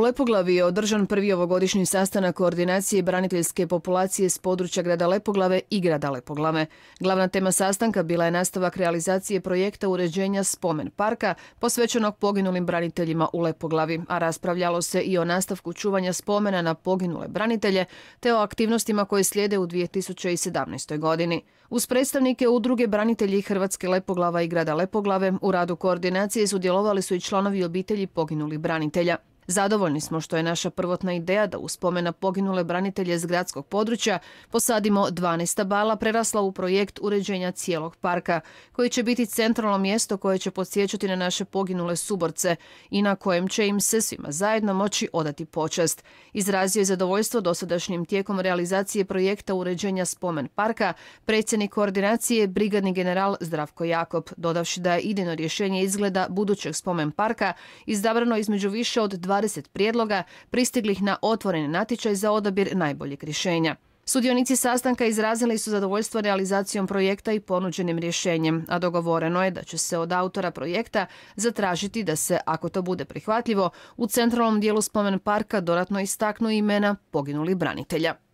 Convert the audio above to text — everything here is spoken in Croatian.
Lepoglavi je održan prvi ovogodišnji sastanak koordinacije braniteljske populacije s područja grada Lepoglave i grada Lepoglave. Glavna tema sastanka bila je nastavak realizacije projekta uređenja spomen parka posvećenog poginulim braniteljima u Lepoglavi, a raspravljalo se i o nastavku čuvanja spomena na poginule branitelje te o aktivnostima koje slijede u 2017. godini. Uz predstavnike udruge branitelji Hrvatske Lepoglava i grada Lepoglave u radu koordinacije sudjelovali su i članovi obitelji poginulih branitelja. Zadovoljni smo što je naša prvotna ideja da spomena poginule branitelje z gradskog područja posadimo 12 bala prerasla u projekt uređenja cijelog parka, koji će biti centralno mjesto koje će podsjećati na naše poginule suborce i na kojem će im se svima zajedno moći odati počast. Izrazio je zadovoljstvo dosadašnjim tijekom realizacije projekta uređenja spomen parka predsjednik koordinacije brigadni general Zdravko Jakob, dodavši da je idejno rješenje izgleda budućeg spomen parka izabrano između više od 20 20 prijedloga pristiglih na otvoreni natječaj za odabir najboljeg rješenja. Sudionici sastanka izrazili su zadovoljstvo realizacijom projekta i ponuđenim rješenjem, a dogovoreno je da će se od autora projekta zatražiti da se, ako to bude prihvatljivo, u centralnom dijelu spomen parka dodatno istaknu imena poginulih branitelja.